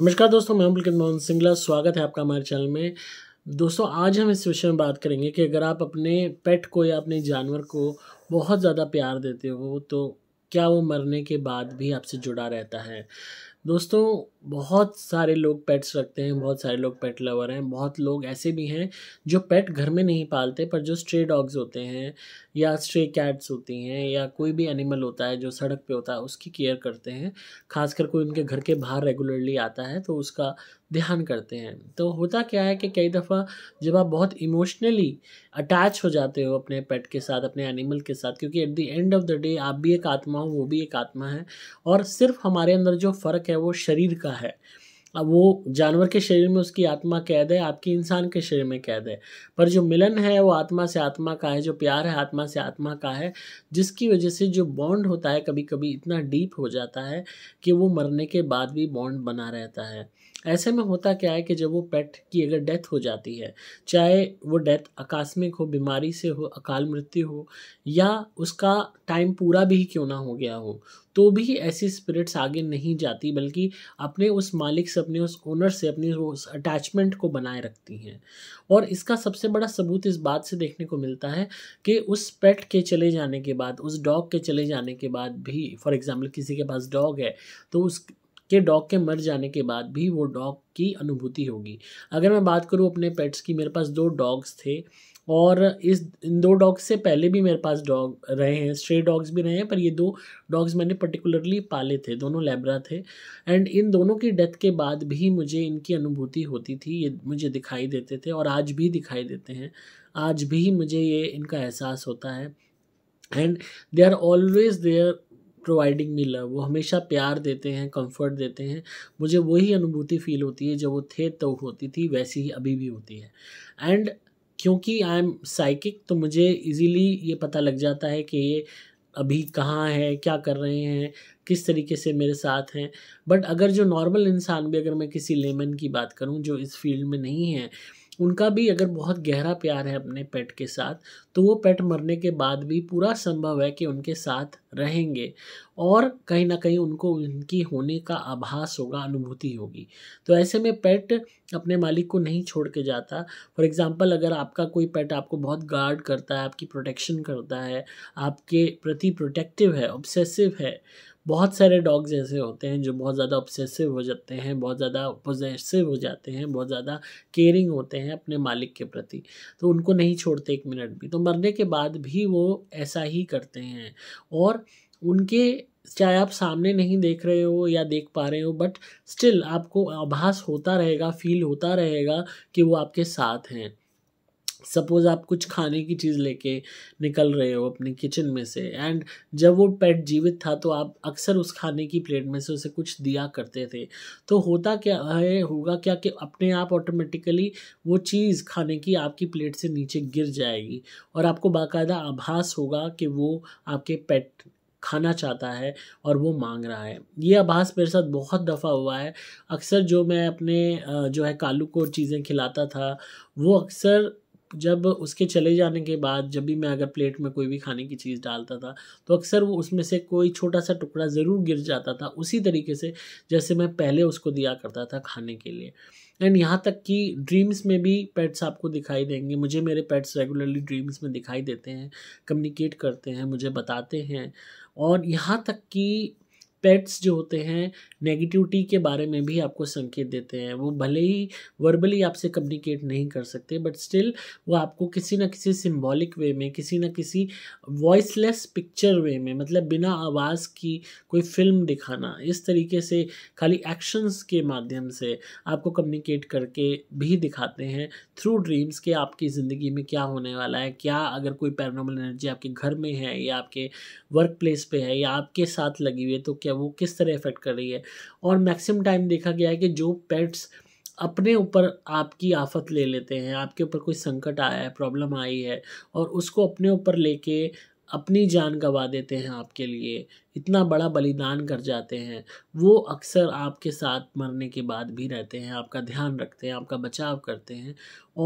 नमस्कार दोस्तों मैं पुलकित मोहन सिंगला स्वागत है आपका हमारे चैनल में दोस्तों आज हम इस विषय में बात करेंगे कि अगर आप अपने पेट को या अपने जानवर को बहुत ज़्यादा प्यार देते हो तो क्या वो मरने के बाद भी आपसे जुड़ा रहता है दोस्तों बहुत सारे लोग पेट्स रखते हैं बहुत सारे लोग पेट लवर हैं बहुत लोग ऐसे भी हैं जो पेट घर में नहीं पालते पर जो स्ट्रे डॉग्स होते हैं या स्ट्रे कैट्स होती हैं या कोई भी एनिमल होता है जो सड़क पे होता है उसकी केयर करते हैं खासकर कोई उनके घर के बाहर रेगुलरली आता है तो उसका ध्यान करते हैं तो होता क्या है कि कई दफ़ा जब आप बहुत इमोशनली अटैच हो जाते हो अपने पेट के साथ अपने एनिमल के साथ क्योंकि at the end of the day आप भी एक आत्मा हो वो भी एक आत्मा है और सिर्फ हमारे अंदर जो फ़र्क है वो शरीर का है अब वो जानवर के शरीर में उसकी आत्मा कैद है आपकी इंसान के शरीर में कैद है पर जो मिलन है वो आत्मा से आत्मा का है जो प्यार है आत्मा से आत्मा का है जिसकी वजह से जो बॉन्ड होता है कभी कभी इतना डीप हो जाता है कि वो मरने के बाद भी बॉन्ड बना रहता है ऐसे में होता क्या है कि जब वो पेट की अगर डेथ हो जाती है चाहे वो डेथ आकस्मिक हो बीमारी से हो अकाल मृत्यु हो या उसका टाइम पूरा भी क्यों ना हो गया हो तो भी ऐसी स्पिरिट्स आगे नहीं जाती बल्कि अपने उस मालिक से अपने उस ओनर से अपनी उस अटैचमेंट को बनाए रखती हैं और इसका सबसे बड़ा सबूत इस बात से देखने को मिलता है कि उस पेट के चले जाने के बाद उस डॉग के चले जाने के बाद भी फॉर एग्ज़ाम्पल किसी के पास डॉग है तो उस कि डॉग के मर जाने के बाद भी वो डॉग की अनुभूति होगी अगर मैं बात करूँ अपने पेट्स की मेरे पास दो डॉग्स थे और इस इन दो डॉग्स से पहले भी मेरे पास डॉग रहे हैं स्ट्रे डॉग्स भी रहे हैं पर ये दो डॉग्स मैंने पर्टिकुलरली पाले थे दोनों लेब्रा थे एंड इन दोनों की डेथ के बाद भी मुझे इनकी अनुभूति होती थी ये मुझे दिखाई देते थे और आज भी दिखाई देते हैं आज भी मुझे ये इनका एहसास होता है and they are always there providing me love वो हमेशा प्यार देते हैं कंफर्ट देते हैं मुझे वही अनुभूति फील होती है जब वो थे तो होती थी वैसी ही अभी भी होती है एंड क्योंकि आई एम साइकिक तो मुझे इजीली ये पता लग जाता है कि ये अभी कहाँ है क्या कर रहे हैं किस तरीके से मेरे साथ हैं बट अगर जो नॉर्मल इंसान भी अगर मैं किसी लेमन की बात करूँ जो इस फील्ड में नहीं है उनका भी अगर बहुत गहरा प्यार है अपने पेट के साथ तो वो पेट मरने के बाद भी पूरा संभव है कि उनके साथ रहेंगे और कहीं ना कहीं उनको उनकी होने का आभास होगा अनुभूति होगी तो ऐसे में पेट अपने मालिक को नहीं छोड़ के जाता फॉर एग्ज़ाम्पल अगर आपका कोई पेट आपको बहुत गार्ड करता है आपकी प्रोटेक्शन करता है आपके प्रति प्रोटेक्टिव है ऑब्सेसिव है बहुत सारे डॉग्स ऐसे होते हैं जो बहुत ज़्यादा ऑब्सेसिव हो जाते हैं बहुत ज़्यादा पोजेसिव हो जाते हैं बहुत ज़्यादा केयरिंग होते हैं अपने मालिक के प्रति तो उनको नहीं छोड़ते एक मिनट भी तो मरने के बाद भी वो ऐसा ही करते हैं और उनके चाहे आप सामने नहीं देख रहे हो या देख पा रहे हो बट स्टिल आपको आभास होता रहेगा फील होता रहेगा कि वो आपके साथ हैं सपोज़ आप कुछ खाने की चीज़ लेके निकल रहे हो अपने किचन में से एंड जब वो पेट जीवित था तो आप अक्सर उस खाने की प्लेट में से उसे कुछ दिया करते थे तो होता क्या है होगा क्या कि अपने आप ऑटोमेटिकली वो चीज़ खाने की आपकी प्लेट से नीचे गिर जाएगी और आपको बाकायदा आभास होगा कि वो आपके पेट खाना चाहता है और वो मांग रहा है ये आभास मेरे साथ बहुत दफ़ा हुआ है अक्सर जो मैं अपने जो है कालू को चीज़ें खिलाता था वो अक्सर जब उसके चले जाने के बाद जब भी मैं अगर प्लेट में कोई भी खाने की चीज़ डालता था तो अक्सर वो उसमें से कोई छोटा सा टुकड़ा ज़रूर गिर जाता था उसी तरीके से जैसे मैं पहले उसको दिया करता था खाने के लिए एंड यहाँ तक कि ड्रीम्स में भी पेट्स आपको दिखाई देंगे मुझे मेरे पेट्स रेगुलरली ड्रीम्स में दिखाई देते हैं कम्युनिकेट करते हैं मुझे बताते हैं और यहाँ तक कि पेट्स जो होते हैं नेगेटिविटी के बारे में भी आपको संकेत देते हैं वो भले ही वर्बली आपसे कम्युनिकेट नहीं कर सकते बट स्टिल वो आपको किसी ना किसी सिम्बॉलिक वे में किसी ना किसी वॉइसलेस पिक्चर वे में मतलब बिना आवाज़ की कोई फिल्म दिखाना इस तरीके से खाली एक्शंस के माध्यम से आपको कम्युनिकेट करके भी दिखाते हैं थ्रू ड्रीम्स के आपकी ज़िंदगी में क्या होने वाला है क्या अगर कोई पैरानॉर्मल एनर्जी आपके घर में है या आपके वर्क प्लेस पर है या आपके साथ लगी हुई है तो क्या वो किस तरह इफेक्ट कर रही है और मैक्सिमम टाइम देखा गया है कि जो पेट्स अपने ऊपर आपकी आफत ले लेते हैं आपके ऊपर कोई संकट आया है प्रॉब्लम आई है और उसको अपने ऊपर लेके अपनी जान गंवा देते हैं आपके लिए इतना बड़ा बलिदान कर जाते हैं वो अक्सर आपके साथ मरने के बाद भी रहते हैं आपका ध्यान रखते हैं आपका बचाव करते हैं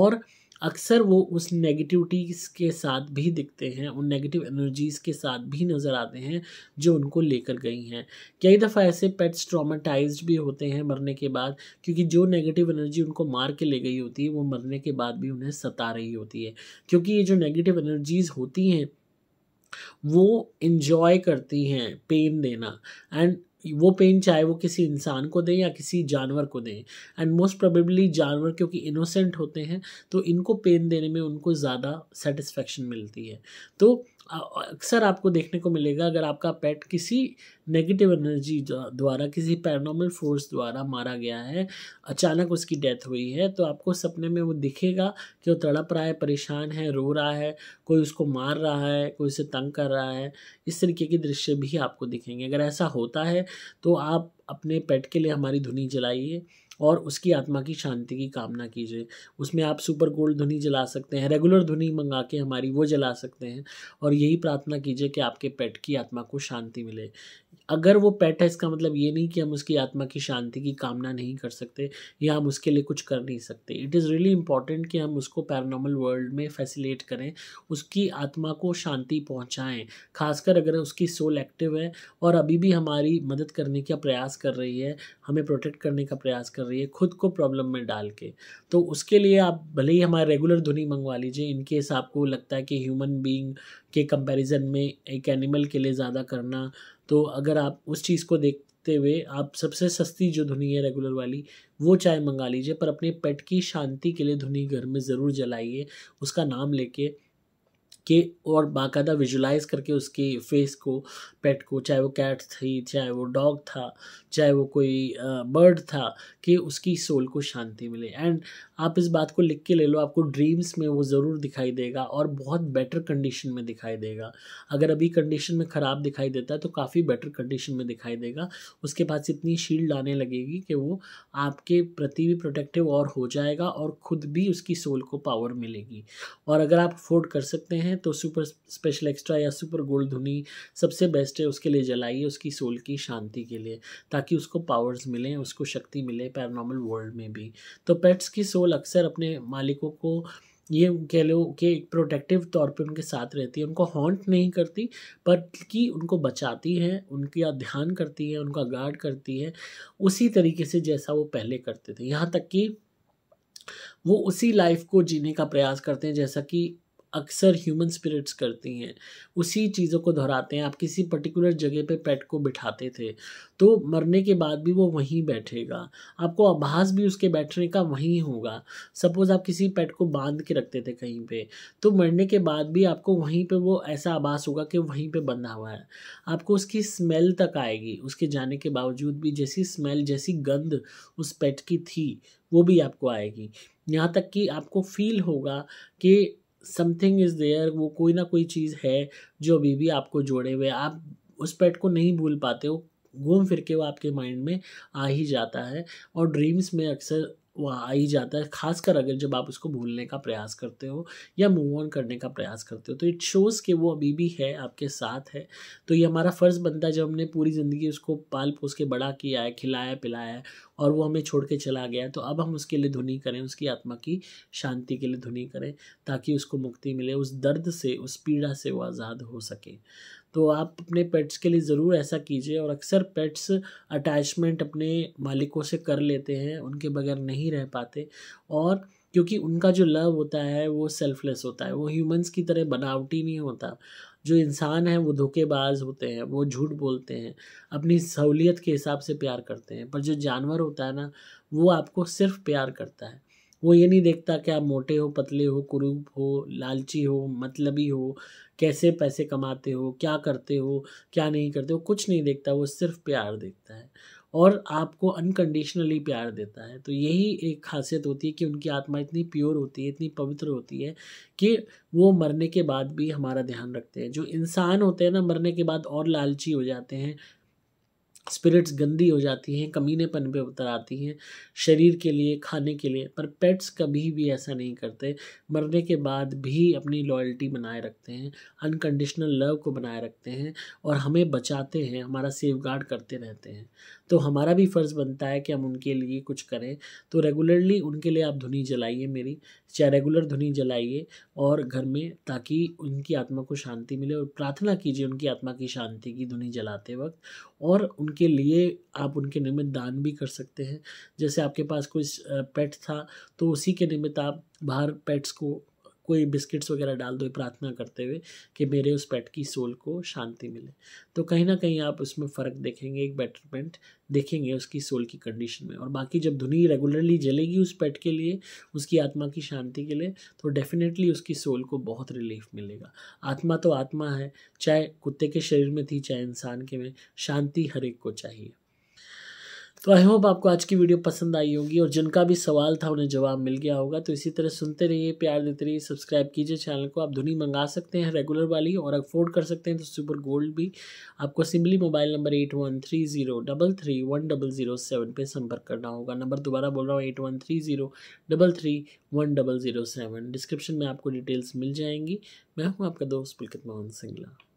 और अक्सर वो उस नेगेटिविटीज़ के साथ भी दिखते हैं उन नेगेटिव एनर्जीज़ के साथ भी नज़र आते हैं जो उनको लेकर गई हैं कई दफ़ा ऐसे पेट्स ट्रामाटाइज भी होते हैं मरने के बाद क्योंकि जो नेगेटिव एनर्जी उनको मार के ले गई होती है वो मरने के बाद भी उन्हें सता रही होती है क्योंकि ये जो नेगेटिव एनर्जीज़ होती हैं वो इन्जॉय करती हैं पेन देना एंड वो पेन चाहे वो किसी इंसान को दें या किसी जानवर को दें एंड मोस्ट प्रोबेबली जानवर क्योंकि इनोसेंट होते हैं तो इनको पेन देने में उनको ज़्यादा सेटिस्फेक्शन मिलती है तो अक्सर आपको देखने को मिलेगा अगर आपका पेट किसी नेगेटिव एनर्जी द्वारा किसी पैरानॉर्मल फोर्स द्वारा मारा गया है अचानक उसकी डेथ हुई है तो आपको सपने में वो दिखेगा कि वो तड़प रहा है परेशान है रो रहा है कोई उसको मार रहा है कोई उसे तंग कर रहा है इस तरीके के दृश्य भी आपको दिखेंगे अगर ऐसा होता है तो आप अपने पेट के लिए हमारी धुनी जलाइए और उसकी आत्मा की शांति की कामना कीजिए उसमें आप सुपर गोल्ड ध्वनि जला सकते हैं रेगुलर ध्वनि मंगा के हमारी वो जला सकते हैं और यही प्रार्थना कीजिए कि आपके पेट की आत्मा को शांति मिले अगर वो पेट है इसका मतलब ये नहीं कि हम उसकी आत्मा की शांति की कामना नहीं कर सकते या हम उसके लिए कुछ कर नहीं सकते इट इज़ रियली इंपॉर्टेंट कि हम उसको पैरानॉर्मल वर्ल्ड में फैसिलेट करें उसकी आत्मा को शांति पहुँचाएँ खासकर अगर उसकी सोल एक्टिव है और अभी भी हमारी मदद करने का प्रयास कर रही है हमें प्रोटेक्ट करने का प्रयास कर रही है खुद को प्रॉब्लम में डाल के तो उसके लिए आप भले ही हमारे रेगुलर धुनी मंगवा लीजिए इनकेस आपको लगता है कि ह्यूमन बींग के कंपैरिजन में एक एनिमल के लिए ज़्यादा करना तो अगर आप उस चीज़ को देखते हुए आप सबसे सस्ती जो धुनी है रेगुलर वाली वो चाय मंगा लीजिए पर अपने पेट की शांति के लिए धुनी घर में ज़रूर जलाइए उसका नाम लेके के और बाकायदा विजुलाइज करके उसके फेस को पेट को चाहे वो कैट थी चाहे वो डॉग था चाहे वो कोई बर्ड था कि उसकी सोल को शांति मिले एंड आप इस बात को लिख के ले लो आपको ड्रीम्स में वो ज़रूर दिखाई देगा और बहुत बेटर कंडीशन में दिखाई देगा अगर अभी कंडीशन में ख़राब दिखाई देता है तो काफ़ी बेटर कंडीशन में दिखाई देगा उसके पास इतनी शील्ड आने लगेगी कि वो आपके प्रति भी प्रोटेक्टिव और हो जाएगा और ख़ुद भी उसकी सोल को पावर मिलेगी और अगर आप अफोर्ड कर सकते हैं तो सुपर स्पेशल एक्स्ट्रा या सुपर गोल्ड धुनी सबसे बेस्ट है उसके लिए जलाइए उसकी सोल की शांति के लिए ताकि उसको पावर्स मिलें उसको शक्ति मिले पैरानॉर्मल वर्ल्ड में भी तो पेट्स की सोल अक्सर अपने मालिकों को ये कह लो कि एक प्रोटेक्टिव तौर पे उनके साथ रहती है उनको हॉन्ट नहीं करती पर कि उनको बचाती है उनका ध्यान करती है उनका गार्ड करती है उसी तरीके से जैसा वो पहले करते थे यहाँ तक कि वो उसी लाइफ को जीने का प्रयास करते हैं जैसा कि अक्सर ह्यूमन स्पिरिट्स करती हैं उसी चीज़ों को दोहराते हैं आप किसी पर्टिकुलर जगह पे पेट को बिठाते थे तो मरने के बाद भी वो वहीं बैठेगा आपको आभास भी उसके बैठने का वहीं होगा सपोज़ आप किसी पेट को बांध के रखते थे कहीं पे तो मरने के बाद भी आपको वहीं पे वो ऐसा आभास होगा कि वहीं पे बंधा हुआ है आपको उसकी स्मेल तक आएगी उसके जाने के बावजूद भी जैसी स्मेल जैसी गंध उस पेट की थी वो भी आपको आएगी यहाँ तक कि आपको फील होगा कि समथिंग इज़ देयर वो कोई ना कोई चीज़ है जो अभी भी आपको जोड़े हुए आप उस पेट को नहीं भूल पाते हो घूम फिर के वो आपके माइंड में आ ही जाता है और ड्रीम्स में अक्सर वह आ ही जाता है खासकर अगर जब आप उसको भूलने का प्रयास करते हो या मूव ऑन करने का प्रयास करते हो तो इट शोज़ कि वो अभी भी है आपके साथ है तो ये हमारा फ़र्ज़ बनता है जब हमने पूरी ज़िंदगी उसको पाल पोस के बड़ा किया है खिलाया पिलाया है और वो हमें छोड़ के चला गया है तो अब हम उसके लिए धुनी करें उसकी आत्मा की शांति के लिए धुनी करें ताकि उसको मुक्ति मिले उस दर्द से उस पीड़ा से वो आज़ाद हो सके तो आप अपने पेट्स के लिए ज़रूर ऐसा कीजिए और अक्सर पेट्स अटैचमेंट अपने मालिकों से कर लेते हैं उनके बगैर नहीं रह पाते और क्योंकि उनका जो लव होता है वो सेल्फलेस होता है वो ह्यूमंस की तरह बनावटी नहीं होता जो इंसान है वो धोखेबाज होते हैं वो झूठ बोलते हैं अपनी सहूलियत के हिसाब से प्यार करते हैं पर जो जानवर होता है ना वो आपको सिर्फ प्यार करता है वो ये नहीं देखता कि आप मोटे हो पतले हो कुरूप हो लालची हो मतलबी हो कैसे पैसे कमाते हो क्या करते हो क्या नहीं करते हो कुछ नहीं देखता वो सिर्फ प्यार देखता है और आपको अनकंडीशनली प्यार देता है तो यही एक खासियत होती है कि उनकी आत्मा इतनी प्योर होती है इतनी पवित्र होती है कि वो मरने के बाद भी हमारा ध्यान रखते हैं जो इंसान होते हैं ना मरने के बाद और लालची हो जाते हैं स्पिरिट्स गंदी हो जाती हैं कमीनेपन पे उतर आती हैं शरीर के लिए खाने के लिए पर पेट्स कभी भी ऐसा नहीं करते मरने के बाद भी अपनी लॉयल्टी बनाए रखते हैं अनकंडीशनल लव को बनाए रखते हैं और हमें बचाते हैं हमारा सेफ गार्ड करते रहते हैं तो हमारा भी फ़र्ज़ बनता है कि हम उनके लिए कुछ करें तो रेगुलरली उनके लिए आप धुनी जलाइए मेरी चाहे रेगुलर धुनी जलाइए और घर में ताकि उनकी आत्मा को शांति मिले और प्रार्थना कीजिए उनकी आत्मा की शांति की धुनी जलाते वक्त और उन उनके लिए आप उनके निमित्त दान भी कर सकते हैं जैसे आपके पास कोई पेट था तो उसी के निमित्त आप बाहर पेट्स को कोई बिस्किट्स वगैरह डाल दो प्रार्थना करते हुए कि मेरे उस पेट की सोल को शांति मिले तो कहीं ना कहीं आप उसमें फ़र्क देखेंगे एक बेटरमेंट देखेंगे उसकी सोल की कंडीशन में और बाकी जब धुनी रेगुलरली जलेगी उस पेट के लिए उसकी आत्मा की शांति के लिए तो डेफिनेटली उसकी सोल को बहुत रिलीफ मिलेगा आत्मा तो आत्मा है चाहे कुत्ते के शरीर में थी चाहे इंसान के में शांति हर एक को चाहिए तो आई होप आपको आज की वीडियो पसंद आई होगी और जिनका भी सवाल था उन्हें जवाब मिल गया होगा तो इसी तरह सुनते रहिए प्यार देते रहिए सब्सक्राइब कीजिए चैनल को आप धुनी मंगा सकते हैं रेगुलर वाली और अफोर्ड कर सकते हैं तो सुपर गोल्ड भी आपको simply mobile number eight one three zero double three one double zero seven पर संपर्क करना होगा नंबर दोबारा बोल रहा हूँ eight one three zero double three one double zero seven description में आपको डिटेल्स मिल जाएंगी मैं हूँ आपका दोस्त पुलकित मोहन सिंगला